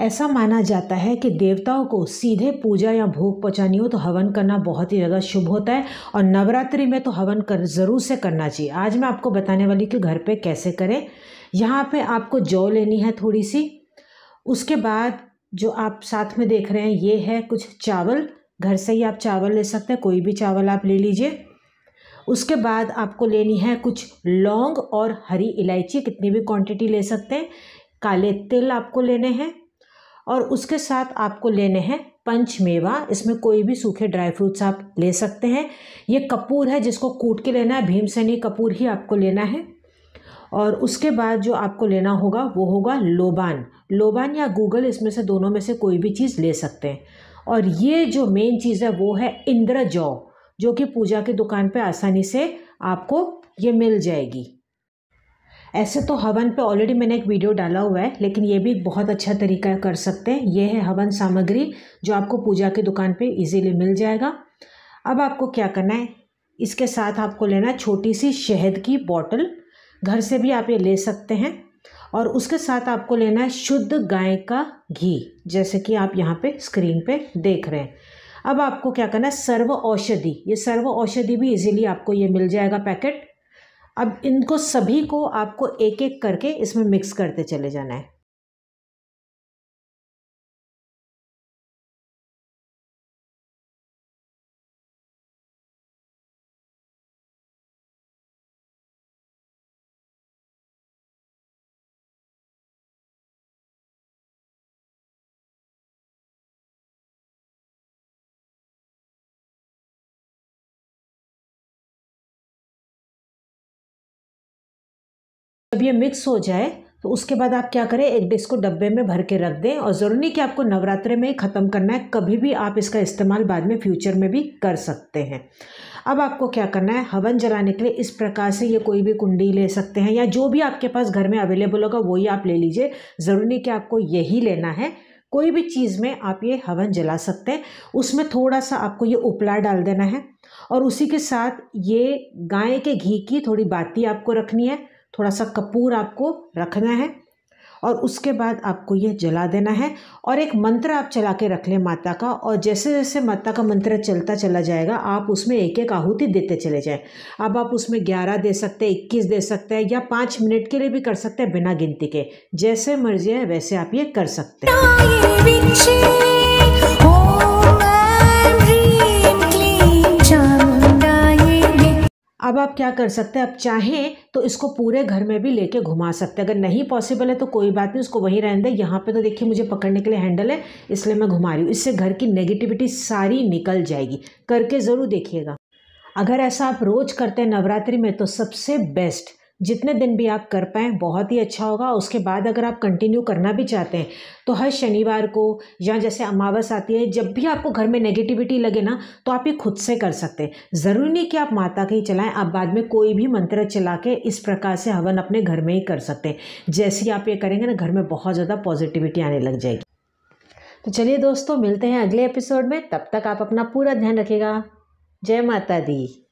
ऐसा माना जाता है कि देवताओं को सीधे पूजा या भोग पहुँचानी हो तो हवन करना बहुत ही ज़्यादा शुभ होता है और नवरात्रि में तो हवन कर ज़रूर से करना चाहिए आज मैं आपको बताने वाली कि घर पे कैसे करें यहाँ पे आपको जौ लेनी है थोड़ी सी उसके बाद जो आप साथ में देख रहे हैं ये है कुछ चावल घर से ही आप चावल ले सकते हैं कोई भी चावल आप ले लीजिए उसके बाद आपको लेनी है कुछ लौंग और हरी इलायची कितनी भी क्वांटिटी ले सकते हैं काले तिल आपको लेने हैं और उसके साथ आपको लेने हैं पंचमेवा इसमें कोई भी सूखे ड्राई फ्रूट्स आप ले सकते हैं ये कपूर है जिसको कूट के लेना है भीमसेनी कपूर ही आपको लेना है और उसके बाद जो आपको लेना होगा वो होगा लोबान लोबान या गूगल इसमें से दोनों में से कोई भी चीज़ ले सकते हैं और ये जो मेन चीज़ है वो है इंद्र जौ जो कि पूजा की दुकान पे आसानी से आपको ये मिल जाएगी ऐसे तो हवन पे ऑलरेडी मैंने एक वीडियो डाला हुआ है लेकिन ये भी एक बहुत अच्छा तरीका कर सकते हैं ये है हवन सामग्री जो आपको पूजा की दुकान पे इजीली मिल जाएगा अब आपको क्या करना है इसके साथ आपको लेना छोटी सी शहद की बॉटल घर से भी आप ये ले सकते हैं और उसके साथ आपको लेना है शुद्ध गाय का घी जैसे कि आप यहाँ पे स्क्रीन पे देख रहे हैं अब आपको क्या करना है सर्व औषधि ये सर्व औषधि भी इजीली आपको ये मिल जाएगा पैकेट अब इनको सभी को आपको एक एक करके इसमें मिक्स करते चले जाना है जब ये मिक्स हो जाए तो उसके बाद आप क्या करें एक इसको डब्बे में भर के रख दें और ज़रूरी नहीं कि आपको नवरात्रे में ही ख़त्म करना है कभी भी आप इसका इस्तेमाल बाद में फ्यूचर में भी कर सकते हैं अब आपको क्या करना है हवन जलाने के लिए इस प्रकार से ये कोई भी कुंडी ले सकते हैं या जो भी आपके पास घर में अवेलेबल होगा वही आप ले लीजिए ज़रूरी नहीं कि आपको यही लेना है कोई भी चीज़ में आप ये हवन जला सकते हैं उसमें थोड़ा सा आपको ये उपला डाल देना है और उसी के साथ ये गाय के घी की थोड़ी बाती आपको रखनी है थोड़ा सा कपूर आपको रखना है और उसके बाद आपको ये जला देना है और एक मंत्र आप चला के रख लें माता का और जैसे जैसे माता का मंत्र चलता चला जाएगा आप उसमें एक एक आहुति देते चले जाएं अब आप उसमें ग्यारह दे सकते हैं इक्कीस दे सकते हैं या पाँच मिनट के लिए भी कर सकते हैं बिना गिनती के जैसे मर्जी है वैसे आप ये कर सकते हैं आप क्या कर सकते हैं आप चाहें तो इसको पूरे घर में भी लेके घुमा सकते हैं अगर नहीं पॉसिबल है तो कोई बात नहीं उसको वहीं रहने दें यहाँ पे तो देखिए मुझे पकड़ने के लिए हैंडल है इसलिए मैं घुमा रही हूँ इससे घर की नेगेटिविटी सारी निकल जाएगी करके ज़रूर देखिएगा अगर ऐसा आप रोज़ करते हैं नवरात्रि में तो सबसे बेस्ट जितने दिन भी आप कर पाएँ बहुत ही अच्छा होगा उसके बाद अगर आप कंटिन्यू करना भी चाहते हैं तो हर शनिवार को या जैसे अमावस आती है जब भी आपको घर में नेगेटिविटी लगे ना तो आप ये खुद से कर सकते हैं ज़रूरी नहीं कि आप माता के ही चलाएं आप बाद में कोई भी मंत्र चला के इस प्रकार से हवन अपने घर में ही कर सकते हैं जैसे ही आप ये करेंगे ना घर में बहुत ज़्यादा पॉजिटिविटी आने लग जाएगी तो चलिए दोस्तों मिलते हैं अगले एपिसोड में तब तक आप अपना पूरा ध्यान रखिएगा जय माता दी